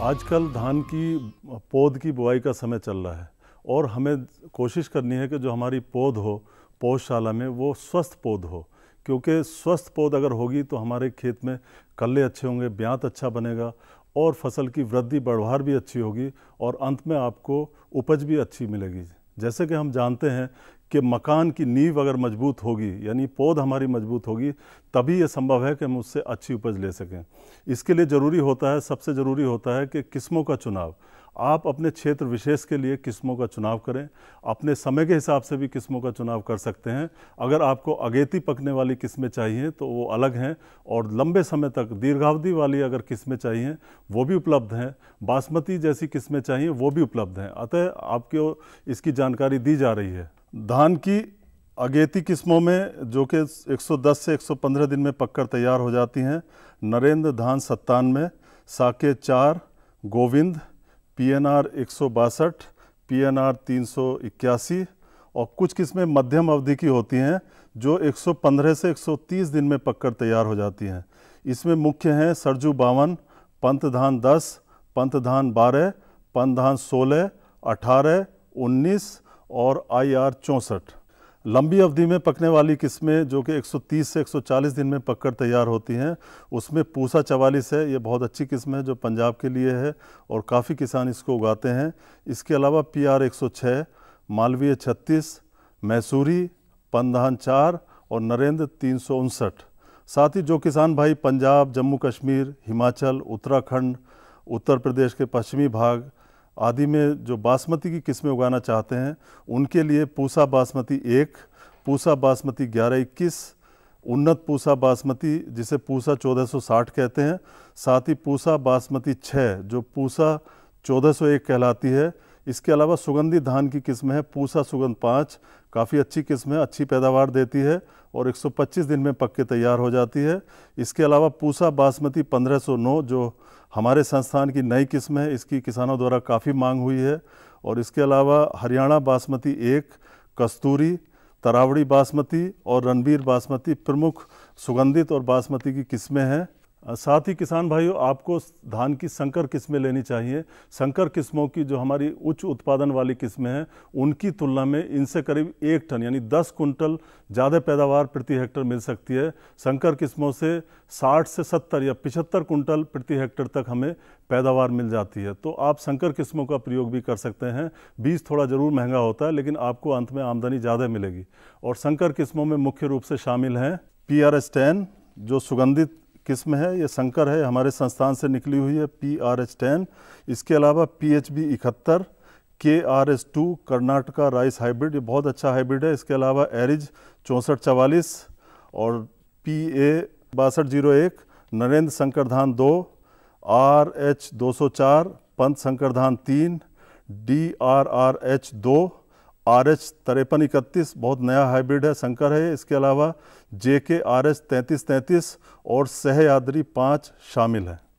आजकल धान की पौध की बुआई का समय चल रहा है और हमें कोशिश करनी है कि जो हमारी पौध हो पौधशाला में वो स्वस्थ पौध हो क्योंकि स्वस्थ पौध अगर होगी तो हमारे खेत में कल्ले अच्छे होंगे ब्यांत अच्छा बनेगा और फसल की वृद्धि बढ़वार भी अच्छी होगी और अंत में आपको उपज भी अच्छी मिलेगी जैसे कि हम जानते हैं कि मकान की नींव अगर मजबूत होगी यानी पौध हमारी मजबूत होगी तभी यह संभव है कि हम उससे अच्छी उपज ले सकें इसके लिए ज़रूरी होता है सबसे ज़रूरी होता है कि किस्मों का चुनाव आप अपने क्षेत्र विशेष के लिए किस्मों का चुनाव करें अपने समय के हिसाब से भी किस्मों का चुनाव कर सकते हैं अगर आपको अगेती पकने वाली किस्में चाहिए तो वो अलग हैं और लंबे समय तक दीर्घावधि वाली अगर किस्में चाहिए वो भी उपलब्ध हैं बासमती जैसी किस्में चाहिए वो भी उपलब्ध हैं अतः आपको इसकी जानकारी दी जा रही है धान की अगेती किस्मों में जो कि 110 से 115 दिन में पककर तैयार हो जाती हैं नरेंद्र धान सत्तानवे साके चार गोविंद पी एन आर एक सौ बासठ पी एन आर तीन सौ इक्यासी और कुछ किस्में मध्यम अवधि की होती हैं जो 115 से 130 दिन में पककर तैयार हो जाती हैं इसमें मुख्य हैं सरजू बावन पंत धान दस पंत धान बारह पंत धान सोलह अठारह उन्नीस और आई आर चौंसठ लंबी अवधि में पकने वाली किस्में जो कि 130 से 140 दिन में पककर तैयार होती हैं उसमें पूसा चवालीस है ये बहुत अच्छी किस्म है जो पंजाब के लिए है और काफ़ी किसान इसको उगाते हैं इसके अलावा पी आर एक मालवीय छत्तीस मैसूरी पंधान चार और नरेंद्र तीन साथ ही जो किसान भाई पंजाब जम्मू कश्मीर हिमाचल उत्तराखंड उत्तर प्रदेश के पश्चिमी भाग आदि में जो बासमती की किस्में उगाना चाहते हैं उनके लिए पूसा बासमती एक पूसा बासमती ग्यारह इक्कीस उन्नत पूसा बासमती जिसे पूसा 1460 कहते हैं साथ ही पूसा बासमती छः जो पूसा 1401 कहलाती है इसके अलावा सुगंधित धान की किस्म है पूसा सुगंध पाँच काफ़ी अच्छी किस्म है अच्छी पैदावार देती है और 125 दिन में पक के तैयार हो जाती है इसके अलावा पूसा बासमती 1509 जो हमारे संस्थान की नई किस्म है इसकी किसानों द्वारा काफ़ी मांग हुई है और इसके अलावा हरियाणा बासमती एक कस्तूरी तरावड़ी बासमती और रणबीर बासमती प्रमुख सुगंधित और बासमती की किस्में हैं साथ ही किसान भाइयों आपको धान की संकर किस्में लेनी चाहिए संकर किस्मों की जो हमारी उच्च उत्पादन वाली किस्में हैं उनकी तुलना में इनसे करीब एक टन यानी दस कुंटल ज़्यादा पैदावार प्रति हेक्टर मिल सकती है संकर किस्मों से साठ से सत्तर या पिछहत्तर कुंटल प्रति हेक्टर तक हमें पैदावार मिल जाती है तो आप संकर किस्मों का प्रयोग भी कर सकते हैं बीज थोड़ा ज़रूर महंगा होता है लेकिन आपको अंत में आमदनी ज़्यादा मिलेगी और संकर किस्मों में मुख्य रूप से शामिल हैं पी आर एस टेन जो सुगंधित किस्म है ये संकर है हमारे संस्थान से निकली हुई है पी आर एच टेन इसके अलावा पी एच बी इकहत्तर के R S two Karnataka rice hybrid ये बहुत अच्छा हाइब्रिड है इसके अलावा एरिज चौंसठ चवालीस और पी ए बासठ जीरो एक नरेंद्र शंकर धान दो आर एच दो सौ चार पंत धान तीन डी आर आर एच दो आर एच तिरपन इकतीस बहुत नया हाइब्रिड है शंकर है इसके अलावा जे के आर एच तैंतीस तैंतीस और सहयाद्री पाँच शामिल हैं